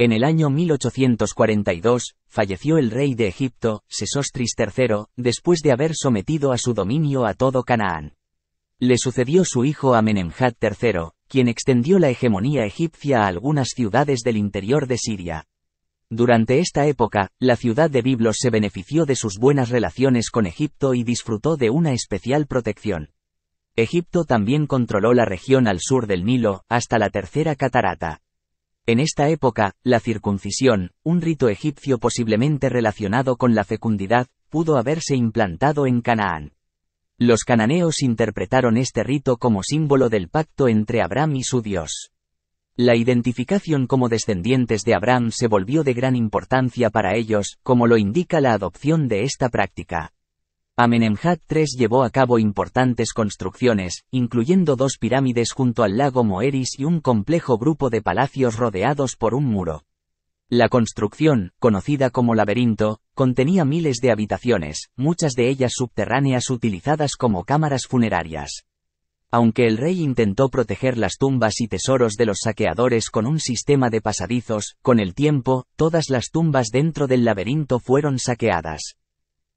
En el año 1842, falleció el rey de Egipto, Sesostris III, después de haber sometido a su dominio a todo Canaán. Le sucedió su hijo Amenemhat III, quien extendió la hegemonía egipcia a algunas ciudades del interior de Siria. Durante esta época, la ciudad de Biblos se benefició de sus buenas relaciones con Egipto y disfrutó de una especial protección. Egipto también controló la región al sur del Nilo, hasta la tercera catarata. En esta época, la circuncisión, un rito egipcio posiblemente relacionado con la fecundidad, pudo haberse implantado en Canaán. Los cananeos interpretaron este rito como símbolo del pacto entre Abraham y su Dios. La identificación como descendientes de Abraham se volvió de gran importancia para ellos, como lo indica la adopción de esta práctica. Amenemhat III llevó a cabo importantes construcciones, incluyendo dos pirámides junto al lago Moeris y un complejo grupo de palacios rodeados por un muro. La construcción, conocida como laberinto, contenía miles de habitaciones, muchas de ellas subterráneas utilizadas como cámaras funerarias. Aunque el rey intentó proteger las tumbas y tesoros de los saqueadores con un sistema de pasadizos, con el tiempo, todas las tumbas dentro del laberinto fueron saqueadas.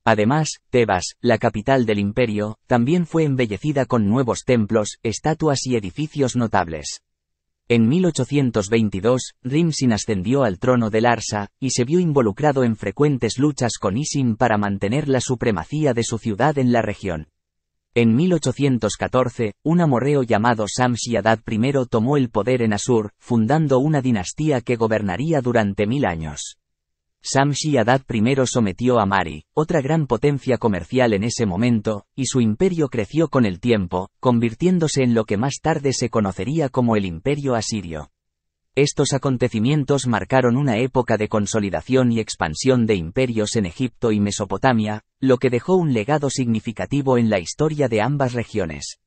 Además, Tebas, la capital del imperio, también fue embellecida con nuevos templos, estatuas y edificios notables. En 1822, Rimsin ascendió al trono de Larsa, y se vio involucrado en frecuentes luchas con Isin para mantener la supremacía de su ciudad en la región. En 1814, un amorreo llamado Samsiadad I tomó el poder en Asur, fundando una dinastía que gobernaría durante mil años. Samshi Adad I sometió a Mari, otra gran potencia comercial en ese momento, y su imperio creció con el tiempo, convirtiéndose en lo que más tarde se conocería como el Imperio Asirio. Estos acontecimientos marcaron una época de consolidación y expansión de imperios en Egipto y Mesopotamia, lo que dejó un legado significativo en la historia de ambas regiones.